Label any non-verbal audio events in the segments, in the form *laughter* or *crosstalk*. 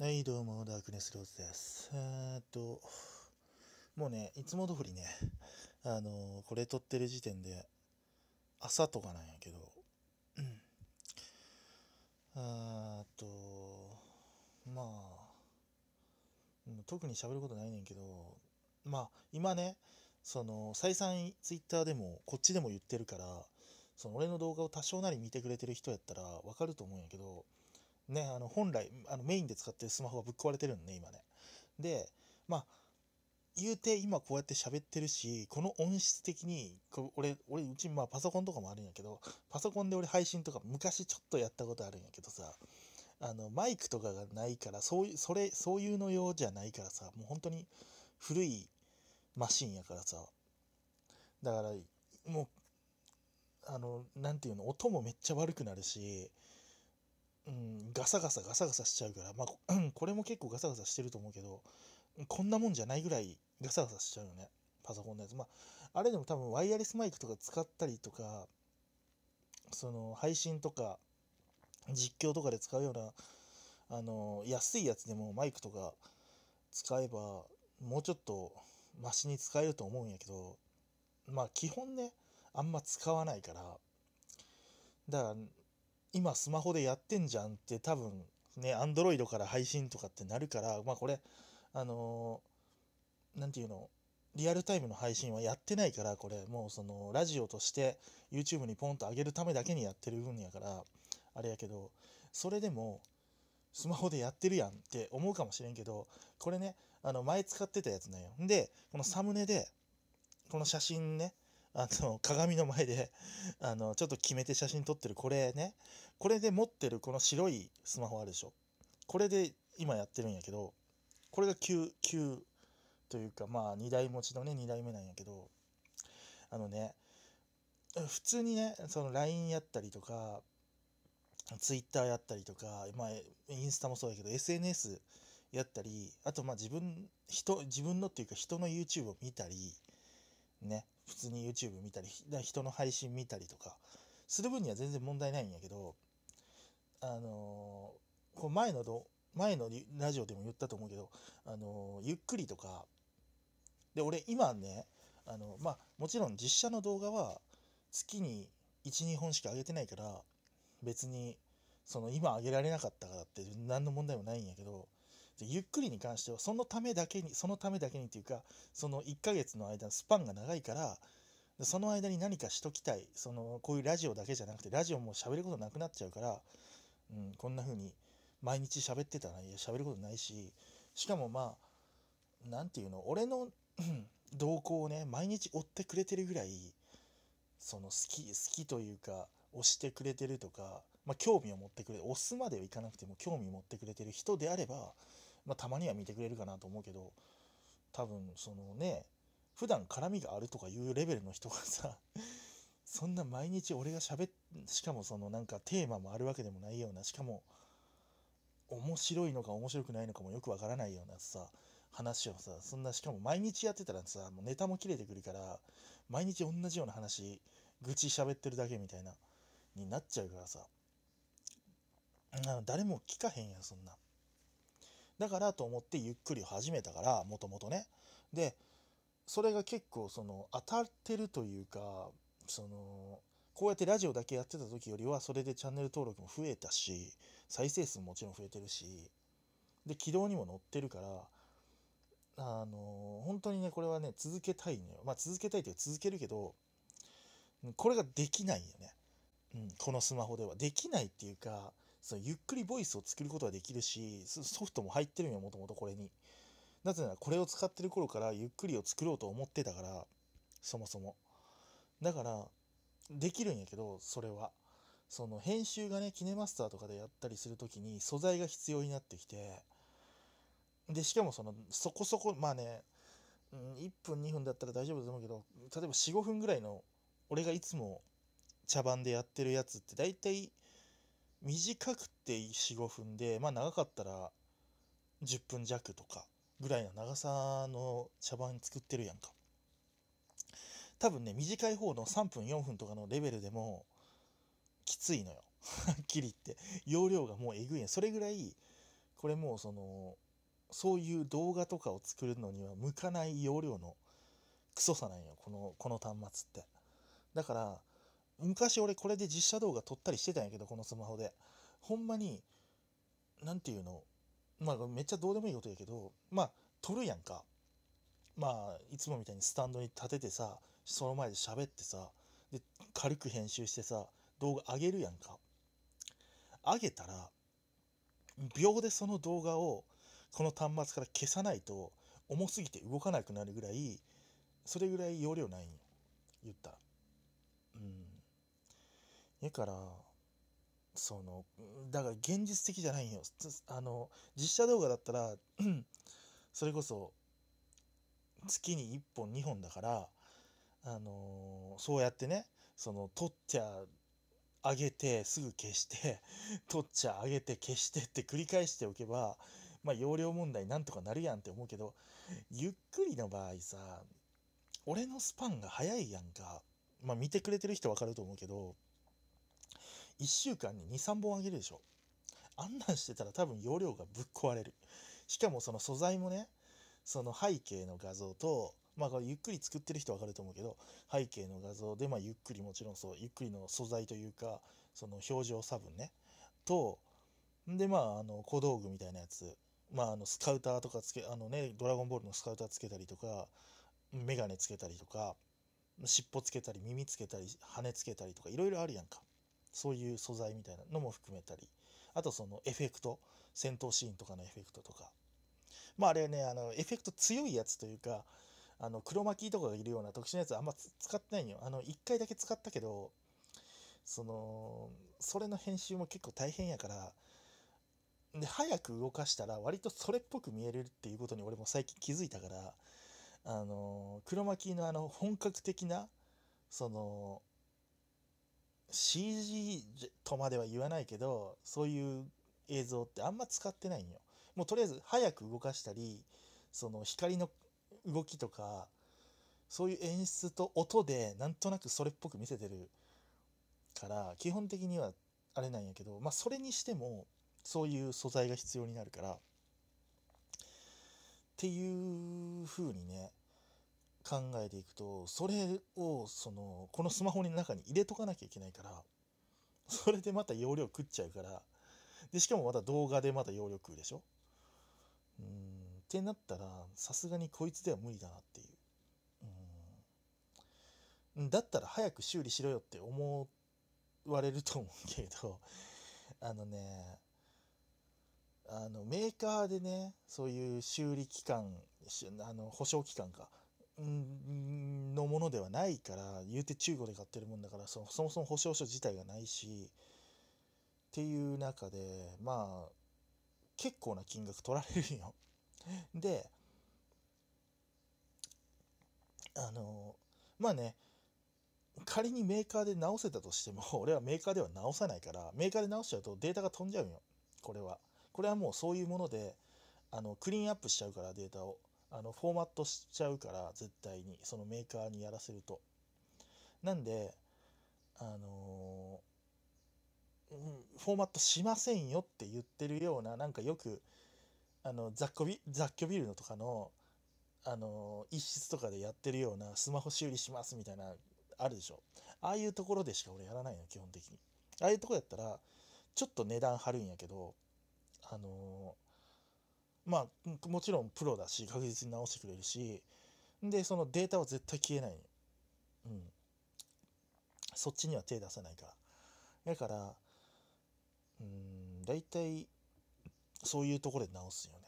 はい、どうも、ダークネスローズです。えー、っと、もうね、いつも通りね、あのー、これ撮ってる時点で、朝とかなんやけど、うん。えっと、まあ、特に喋ることないねんけど、まあ、今ね、その、再三ツイッターでも、こっちでも言ってるから、その俺の動画を多少なり見てくれてる人やったらわかると思うんやけど、ね、あの本来あのメインで使ってるスマホがぶっ壊れてるんね、今ね。で、まあ、言うて今こうやって喋ってるし、この音質的に、俺、俺、うちまあパソコンとかもあるんやけど、パソコンで俺配信とか昔ちょっとやったことあるんやけどさ、あの、マイクとかがないから、そういう、それ、そういうの用じゃないからさ、もう本当に古いマシンやからさ、だから、もう、あの、なんていうの、音もめっちゃ悪くなるし、うん、ガサガサガサガサしちゃうから、まあ、これも結構ガサガサしてると思うけど、こんなもんじゃないぐらいガサガサしちゃうよね。パソコンのやつ。まあ、あれでも多分ワイヤレスマイクとか使ったりとか、その配信とか、実況とかで使うような、あの、安いやつでもマイクとか使えば、もうちょっとマシに使えると思うんやけど、まあ基本ね、あんま使わないから、だから、今スマホでやってんじゃんって多分ね、アンドロイドから配信とかってなるから、まあこれ、あのー、なんていうの、リアルタイムの配信はやってないから、これ、もうその、ラジオとして YouTube にポンと上げるためだけにやってる分やから、あれやけど、それでも、スマホでやってるやんって思うかもしれんけど、これね、あの、前使ってたやつなんよ。で、このサムネで、この写真ね、あの、鏡の前で、*laughs* あの、ちょっと決めて写真撮ってる、これね、これで持ってるこの白いスマホあるでしょ。これで今やってるんやけど、これが旧、旧というか、まあ、2台持ちのね、2台目なんやけど、あのね、普通にね、その LINE やったりとか、Twitter やったりとか、まあ、インスタもそうやけど、SNS やったり、あとまあ自分、人、自分のっていうか人の YouTube を見たり、ね、普通に YouTube 見たり、人の配信見たりとか、する分には全然問題ないんやけど、あのー、こう前のど、前のラジオでも言ったと思うけど、あのー、ゆっくりとか、で、俺今ね、あの、まあ、もちろん実写の動画は月に1、2本しか上げてないから、別に、その今上げられなかったからって何の問題もないんやけど、ゆっくりに関してはそのためだけにそのためだけにっていうかその1ヶ月の間スパンが長いからその間に何かしときたいそのこういうラジオだけじゃなくてラジオも喋ることなくなっちゃうから、うん、こんな風に毎日喋ってたらい喋ることないししかもまあ何て言うの俺の *clears throat* 動向をね毎日追ってくれてるぐらいその好き好きというか推してくれてるとか、まあ、興味を持ってくれる推すまではいかなくても興味を持ってくれてる人であればまあ、たまには見てくれるかなと思うけど多分そのね普段絡みがあるとかいうレベルの人がさ *laughs* そんな毎日俺がしゃべっしかもそのなんかテーマもあるわけでもないようなしかも面白いのか面白くないのかもよくわからないようなさ話をさそんなしかも毎日やってたらさもうネタも切れてくるから毎日同じような話愚痴喋ってるだけみたいなになっちゃうからさ誰も聞かへんやそんなだからと思ってゆっくり始めたからもともとね。でそれが結構その当たってるというかそのこうやってラジオだけやってた時よりはそれでチャンネル登録も増えたし再生数ももちろん増えてるしで軌道にも乗ってるからあの本当にねこれはね続けたいのよまあ続けたいってう続けるけどこれができないよね、うん、このスマホではできないっていうかそのゆっくりボイスを作ることができるしソフトも入ってるんよもともとこれになぜならこれを使ってる頃からゆっくりを作ろうと思ってたからそもそもだからできるんやけどそれはその編集がねキネマスターとかでやったりする時に素材が必要になってきてでしかもそのそこそこまあね1分2分だったら大丈夫だと思うけど例えば45分ぐらいの俺がいつも茶番でやってるやつって大体短くて45分でまあ長かったら10分弱とかぐらいの長さの茶番作ってるやんか多分ね短い方の3分4分とかのレベルでもきついのよはっきり言って容量がもうえぐいやんそれぐらいこれもうそのそういう動画とかを作るのには向かない容量のクソさなんよこのこの端末ってだから昔俺これで実写動画撮ったりしてたんやけど、このスマホで。ほんまに、何て言うの、まあめっちゃどうでもいいことやけど、まあ撮るやんか。まあいつもみたいにスタンドに立ててさ、その前で喋ってさ、で、軽く編集してさ、動画上げるやんか。上げたら、秒でその動画をこの端末から消さないと重すぎて動かなくなるぐらいそれぐらい容量ないんよ言ったらやからそのだから現実的じゃないんよあの実写動画だったら *clears throat* それこそ月に1本2本だからあのそうやってねその撮っちゃ上げてすぐ消して取 *laughs* っちゃ上げて消してって繰り返しておけばまあ容量問題なんとかなるやんって思うけどゆっくりの場合さ俺のスパンが早いやんかまあ見てくれてる人分かると思うけど1週間に2、3本あげるでしょ。あんなんしてたら多分容量がぶっ壊れる。しかもその素材もね、その背景の画像と、まあ、ゆっくり作ってる人わかると思うけど、背景の画像で、まあ、ゆっくりもちろんそう、ゆっくりの素材というか、その表情差分ね、と、で、まあ、あの、小道具みたいなやつ、まあ、あの、スカウターとかつけ、あのね、ドラゴンボールのスカウターつけたりとか、メガネつけたりとか、尻尾つけたり、耳つけたり、羽つけたりとか、いろいろあるやんか。そういう素材みたいなのも含めたり、あとそのエフェクト、戦闘シーンとかのエフェクトとか。まああれね、あの、エフェクト強いやつというか、あの、黒巻きとかがいるような特殊なやつあんま使ってないんよ。あの、一回だけ使ったけど、その、それの編集も結構大変やから、で、早く動かしたら割とそれっぽく見えるっていうことに俺も最近気づいたから、あの、黒巻きのあの、本格的な、その、CG とまでは言わないけど、そういう映像ってあんま使ってないんよ。もうとりあえず早く動かしたり、その光の動きとか、そういう演出と音でなんとなくそれっぽく見せてるから、基本的にはあれなんやけど、まあそれにしてもそういう素材が必要になるから、っていう風にね、考えていくとそれをそのこのスマホの中に入れとかなきゃいけないからそれでまた容量食っちゃうからでしかもまた動画でまた容量食うでしょうんってなったらさすがにこいつでは無理だなっていううんだったら早く修理しろよって思われると思うけれどあのねあのメーカーでねそういう修理期間あの保証期間かのものではないから言うて中古で買ってるもんだからそそもそも保証書自体がないしっていう中でまあ結構な金額取られるよ。*laughs* であのまあね仮にメーカーで直せたとしても *laughs* 俺はメーカーでは直さないからメーカーで直しちゃうとデータが飛んじゃうよこれは。これはもうそういうものであのクリーンアップしちゃうからデータを。あのフォーマットしちゃうから絶対にそのメーカーにやらせると。なんであのー、フォーマットしませんよって言ってるようななんかよくあの雑居ビ雑居ビルドとかの、あのー、一室とかでやってるようなスマホ修理しますみたいなあるでしょああいうところでしか俺やらないの基本的にああいうとこやったらちょっと値段張るんやけどあのーまあもちろんプロだし確実に直してくれるしでそのデータは絶対消えないうんそっちには手出さないからだからうん大体そういうところで直すよね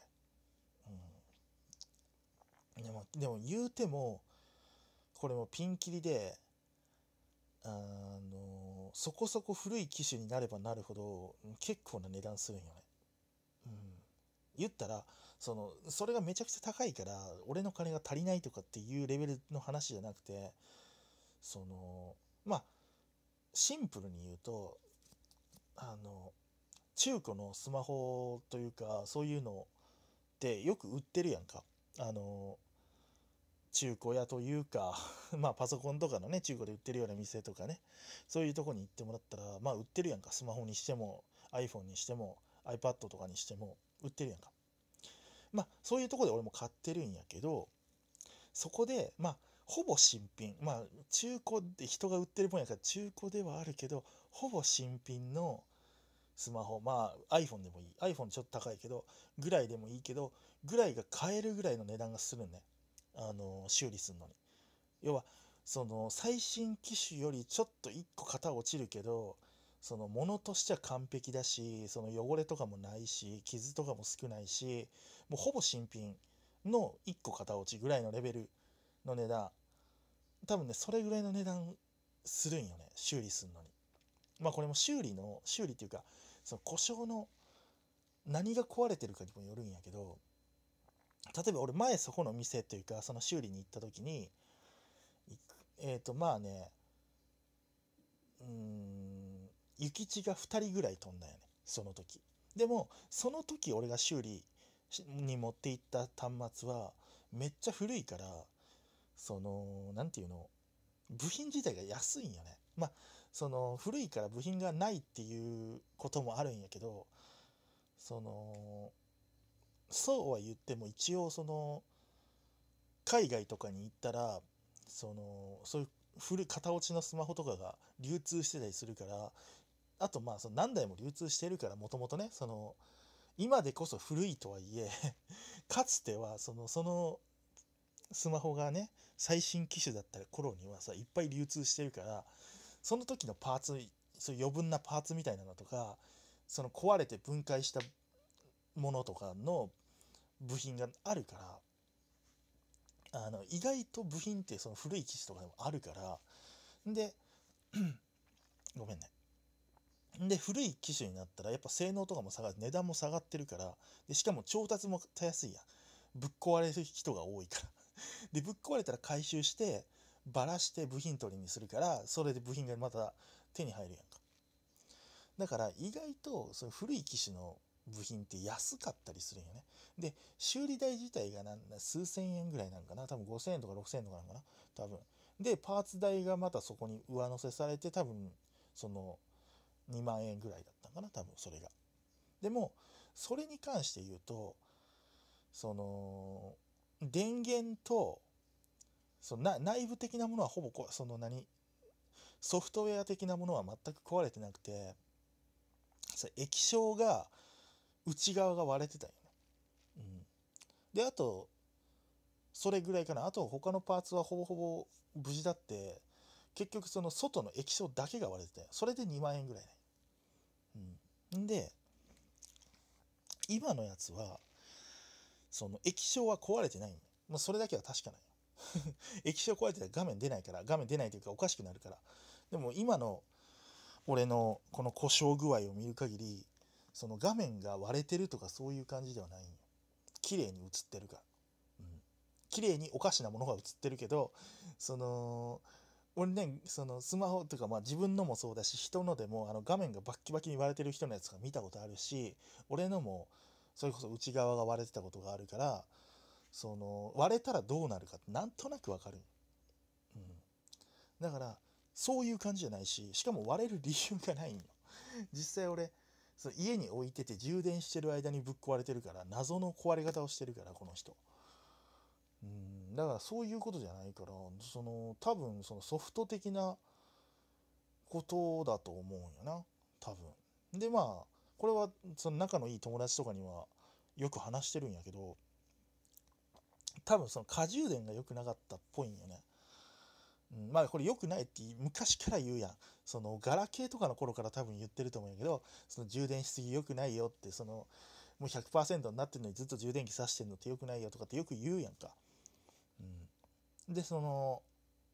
うんでもでも言うてもこれもピンキリであのそこそこ古い機種になればなるほど結構な値段するんよね言ったら、その、それがめちゃくちゃ高いから、俺の金が足りないとかっていうレベルの話じゃなくて、その、まあ、シンプルに言うと、あの、中古のスマホというか、そういうのってよく売ってるやんか。あの、中古屋というか、*laughs* まあパソコンとかのね、中古で売ってるような店とかね、そういうとこに行ってもらったら、まあ売ってるやんか、スマホにしても、iPhone にしても、iPad とかにしても。売ってるやんか。まあ、そういうとこで俺も買ってるんやけど、そこで、まあ、ほぼ新品。まあ、中古で人が売ってる分やから中古ではあるけど、ほぼ新品のスマホ。まあ、iPhone でもいい。iPhone ちょっと高いけど、ぐらいでもいいけど、ぐらいが買えるぐらいの値段がするね。あの、修理するのに。要は、その、最新機種よりちょっと1個型落ちるけど、そのものとしては完璧だし、その汚れとかもないし、傷とかも少ないし、もうほぼ新品の1個型落ちぐらいのレベルの値段。多分ね、それぐらいの値段するんよね。修理するのに。まあこれも修理の、修理っていうか、その故障の何が壊れてるかにもよるんやけど、例えば俺前そこの店というか、その修理に行った時に、えっ、ー、とまあね、うん、諭吉が2人ぐらい飛んだよねその時でもその時俺が修理に持っていった端末はめっちゃ古いからその何て言うの部品自体が安いんよねまあその古いから部品がないっていうこともあるんやけどそのそうは言っても一応その海外とかに行ったらそのそういう古い型落ちのスマホとかが流通してたりするからあとまあその何台も流通してるからもともとねその今でこそ古いとはいえ *laughs* かつてはそのそのスマホがね最新機種だった頃にはさいっぱい流通してるからその時のパーツそう余分なパーツみたいなのとかその壊れて分解したものとかの部品があるからあの意外と部品ってその古い機種とかでもあるからで *clears throat* ごめんねで、古い機種になったら、やっぱ性能とかも下がる、値段も下がってるから、で、しかも調達もたやすいやんぶっ壊れる人が多いから。*laughs* で、ぶっ壊れたら回収して、ばらして部品取りにするから、それで部品がまた手に入るやんか。だから、意外と、その古い機種の部品って安かったりするんよね。で、修理代自体がなだ数千円ぐらいなんかな。多分5000円とか6000円とかなんかな。多分。で、パーツ代がまたそこに上乗せされて、多分、その、2万円ぐらいだったかな多分それが。でもそれに関して言うとその電源とその内部的なものはほぼこその何ソフトウェア的なものは全く壊れてなくてそ液晶が内側が割れてたんよね。うん、であとそれぐらいかなあと他のパーツはほぼほぼ無事だって結局その外の液晶だけが割れてて、それで2万円ぐらいね。うん。で、今のやつは、その液晶は壊れてないんよ。まそれだけは確かない。*laughs* 液晶壊れてたら画面出ないから、画面出ないというかおかしくなるから。でも今の俺のこの故障具合を見る限り、その画面が割れてるとかそういう感じではないんよ。綺麗に映ってるから。うん。綺麗におかしなものが映ってるけど、その、俺ね、そのスマホとか、まあ自分のもそうだし、人のでも、あの画面がバッキバキに割れてる人のやつが見たことあるし、俺のも、それこそ内側が割れてたことがあるから、その、割れたらどうなるかってなんとなくわかる。うん。だから、そういう感じじゃないし、しかも割れる理由がないんよ。実際俺、そ家に置いてて充電してる間にぶっ壊れてるから、謎の壊れ方をしてるから、この人。うん。、だからそういうことじゃないからその多分そのソフト的なことだと思うよな多分。でまあこれはその仲のいい友達とかにはよく話してるんやけど多分その過充電が良くなかったっぽいんよね。うん、まあこれ良くないって昔から言うやん。そのガラケーとかの頃から多分言ってると思うんやけど、その充電しすぎ良くないよって、そのもう100%になってるのにずっと充電器さしてんのって良くないよとかってよく言うやんか。で、その、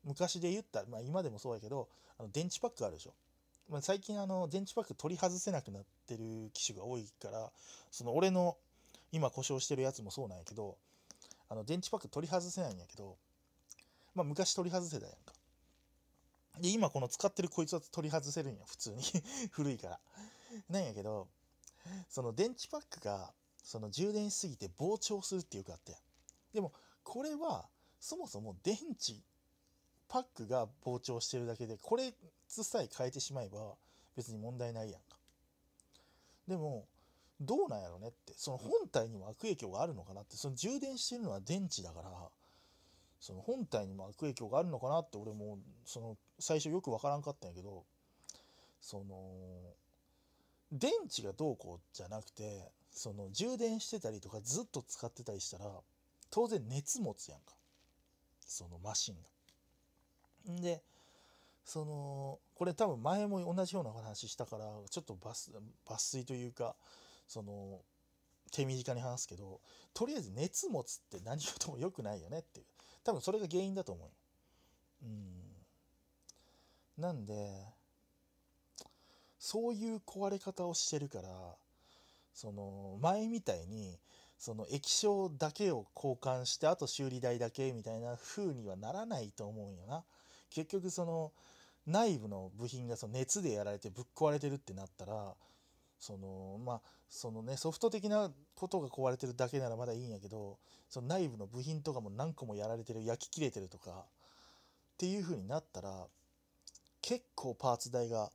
昔で言ったら、まあ今でもそうやけど、あの電池パックあるでしょ。まあ、最近あの、電池パック取り外せなくなってる機種が多いから、その俺の今故障してるやつもそうなんやけど、あの、電池パック取り外せないんやけど、まあ昔取り外せたやんか。で、今この使ってるこいつは取り外せるんや、普通に *laughs* 古いから。なんやけど、その電池パックが、その充電しすぎて膨張するっていうかあって。でも、これは、そもそも電池パックが膨張してるだけでこれさえ変えてしまえば別に問題ないやんかでもどうなんやろねってその本体にも悪影響があるのかなってその充電してるのは電池だからその本体にも悪影響があるのかなって俺もその最初よく分からんかったんやけどその電池がどうこうじゃなくてその充電してたりとかずっと使ってたりしたら当然熱持つやんかそのマシンが。でそのこれ多分前も同じような話したからちょっと抜粋というかその手短に話すけどとりあえず熱持つって何事も良くないよねっていう多分それが原因だと思うよ。うんなんでそういう壊れ方をしてるからその前みたいにその液晶だけを交換してあと修理代だけみたいな風にはならないと思うんよな結局その内部の部品がその熱でやられてぶっ壊れてるってなったらそのまあそのねソフト的なことが壊れてるだけならまだいいんやけどその内部の部品とかも何個もやられてる焼き切れてるとかっていう風になったら結構パーツ代が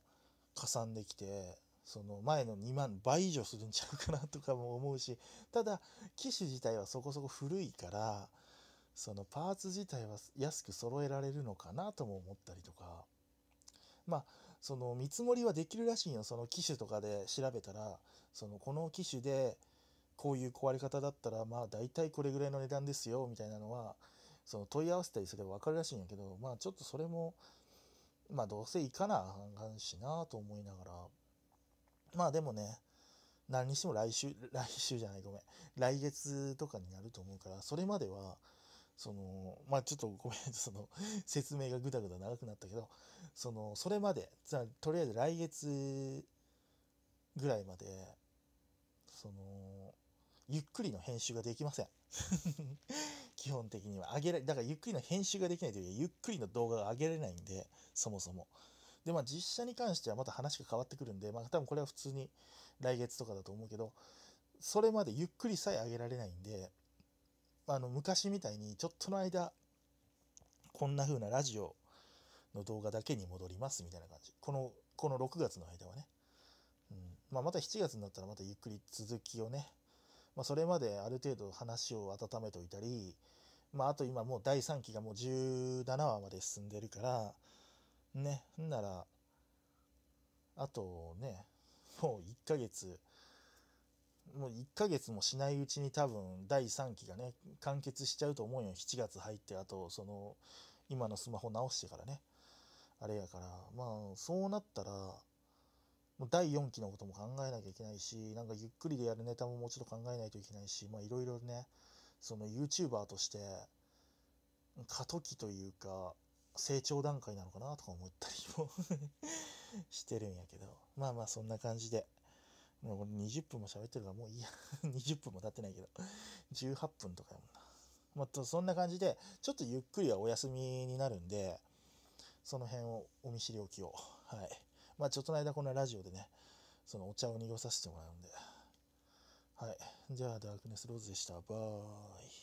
かさんできてその前の2万倍以上するんちゃうかなとかも思うしただ機種自体はそこそこ古いからそのパーツ自体は安く揃えられるのかなとも思ったりとかまあその見積もりはできるらしいよその機種とかで調べたらそのこの機種でこういう壊れ方だったらまあ大体これぐらいの値段ですよみたいなのはその問い合わせたりすれば分かるらしいんやけどまあちょっとそれもまあどうせいかなあかんしなと思いながら。まあでもね、何にしても来週、*laughs* 来週じゃない、ごめん。来月とかになると思うから、それまでは、その、まあちょっとごめん、*laughs* その、説明がぐだぐだ長くなったけど、その、それまで、つまりとりあえず来月ぐらいまで、その、ゆっくりの編集ができません。*laughs* 基本的には。上げられ、だからゆっくりの編集ができないというか、ゆっくりの動画が上げられないんで、そもそも。で、まあ実写に関してはまた話が変わってくるんで、まあ多分これは普通に来月とかだと思うけど、それまでゆっくりさえ上げられないんで、あの昔みたいにちょっとの間、こんな風なラジオの動画だけに戻りますみたいな感じ。この、この6月の間はね。うん。まあまた7月になったらまたゆっくり続きをね、まあそれまである程度話を温めておいたり、まあ、あと今もう第3期がもう17話まで進んでるから、ね、んなら、あとね、もう1ヶ月、もう1ヶ月もしないうちに多分第3期がね、完結しちゃうと思うよ。7月入って、あとその、今のスマホ直してからね。あれやから、まあ、そうなったら、もう第4期のことも考えなきゃいけないし、なんかゆっくりでやるネタももうちょっと考えないといけないし、まあいろいろね、その YouTuber として、過渡期というか、成長段階なのかなとか思ったりも *laughs* してるんやけど、まあまあそんな感じで、もう20分も喋ってるからもういいや20 *laughs* 分も経ってないけど、18分とかやもんな。まあ、とそんな感じで、ちょっとゆっくりはお休みになるんで、その辺をお見知りおきを。はい。まあちょっとの間このラジオでね、そのお茶を濁させてもらうんで。はい。じゃあ、ダークネスローズでした。バーイ。